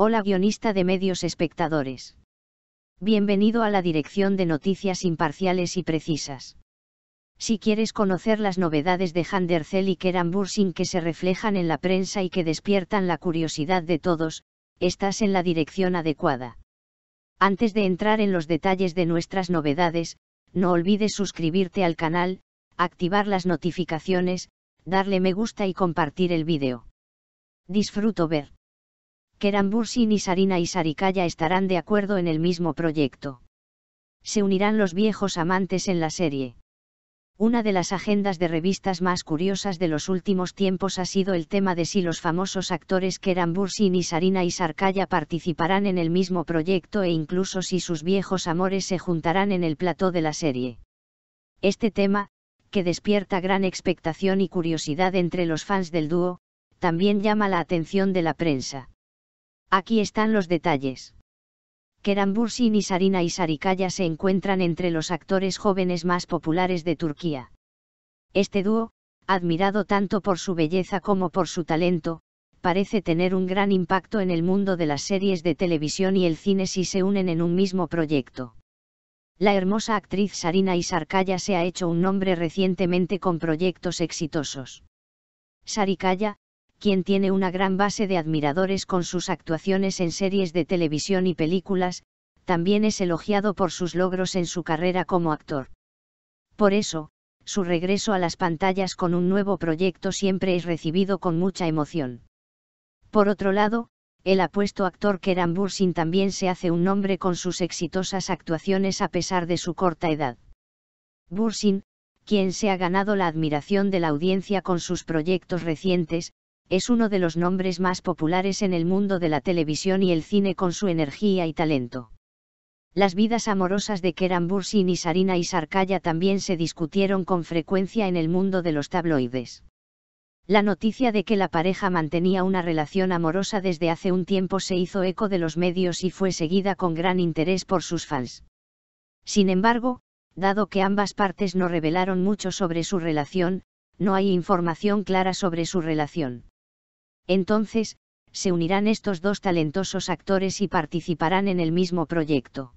Hola guionista de medios espectadores. Bienvenido a la dirección de noticias imparciales y precisas. Si quieres conocer las novedades de Handercel y Keran que se reflejan en la prensa y que despiertan la curiosidad de todos, estás en la dirección adecuada. Antes de entrar en los detalles de nuestras novedades, no olvides suscribirte al canal, activar las notificaciones, darle me gusta y compartir el vídeo. Disfruto ver. Bursin y Sarina y Sarikaya estarán de acuerdo en el mismo proyecto. Se unirán los viejos amantes en la serie. Una de las agendas de revistas más curiosas de los últimos tiempos ha sido el tema de si los famosos actores Bursin y Sarina y participarán en el mismo proyecto e incluso si sus viejos amores se juntarán en el plató de la serie. Este tema, que despierta gran expectación y curiosidad entre los fans del dúo, también llama la atención de la prensa. Aquí están los detalles. Kerambursin y Sarina y se encuentran entre los actores jóvenes más populares de Turquía. Este dúo, admirado tanto por su belleza como por su talento, parece tener un gran impacto en el mundo de las series de televisión y el cine si se unen en un mismo proyecto. La hermosa actriz Sarina Isarkaya se ha hecho un nombre recientemente con proyectos exitosos. Sarikaya, quien tiene una gran base de admiradores con sus actuaciones en series de televisión y películas, también es elogiado por sus logros en su carrera como actor. Por eso, su regreso a las pantallas con un nuevo proyecto siempre es recibido con mucha emoción. Por otro lado, el apuesto actor Keran Bursin también se hace un nombre con sus exitosas actuaciones a pesar de su corta edad. Bursin, quien se ha ganado la admiración de la audiencia con sus proyectos recientes, es uno de los nombres más populares en el mundo de la televisión y el cine con su energía y talento. Las vidas amorosas de Keran Bursin y Sarina y Sarkaya también se discutieron con frecuencia en el mundo de los tabloides. La noticia de que la pareja mantenía una relación amorosa desde hace un tiempo se hizo eco de los medios y fue seguida con gran interés por sus fans. Sin embargo, dado que ambas partes no revelaron mucho sobre su relación, no hay información clara sobre su relación. Entonces, se unirán estos dos talentosos actores y participarán en el mismo proyecto.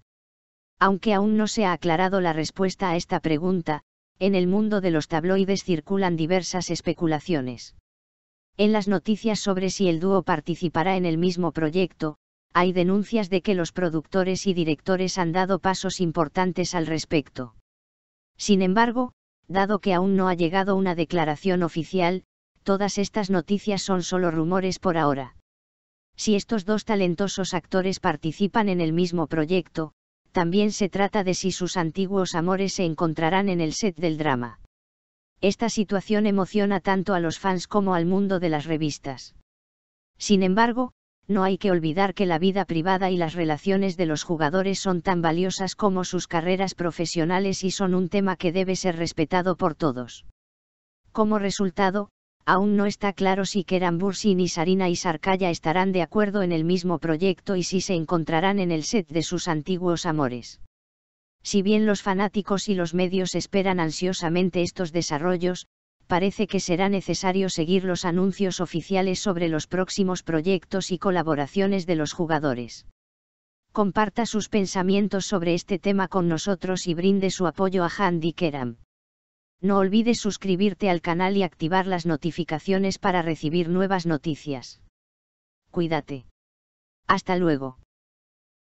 Aunque aún no se ha aclarado la respuesta a esta pregunta, en el mundo de los tabloides circulan diversas especulaciones. En las noticias sobre si el dúo participará en el mismo proyecto, hay denuncias de que los productores y directores han dado pasos importantes al respecto. Sin embargo, dado que aún no ha llegado una declaración oficial, todas estas noticias son solo rumores por ahora. Si estos dos talentosos actores participan en el mismo proyecto, también se trata de si sus antiguos amores se encontrarán en el set del drama. Esta situación emociona tanto a los fans como al mundo de las revistas. Sin embargo, no hay que olvidar que la vida privada y las relaciones de los jugadores son tan valiosas como sus carreras profesionales y son un tema que debe ser respetado por todos. Como resultado, Aún no está claro si Bursi y Sarina y Sarkaya estarán de acuerdo en el mismo proyecto y si se encontrarán en el set de sus antiguos amores. Si bien los fanáticos y los medios esperan ansiosamente estos desarrollos, parece que será necesario seguir los anuncios oficiales sobre los próximos proyectos y colaboraciones de los jugadores. Comparta sus pensamientos sobre este tema con nosotros y brinde su apoyo a Handy Keram. No olvides suscribirte al canal y activar las notificaciones para recibir nuevas noticias. Cuídate. Hasta luego.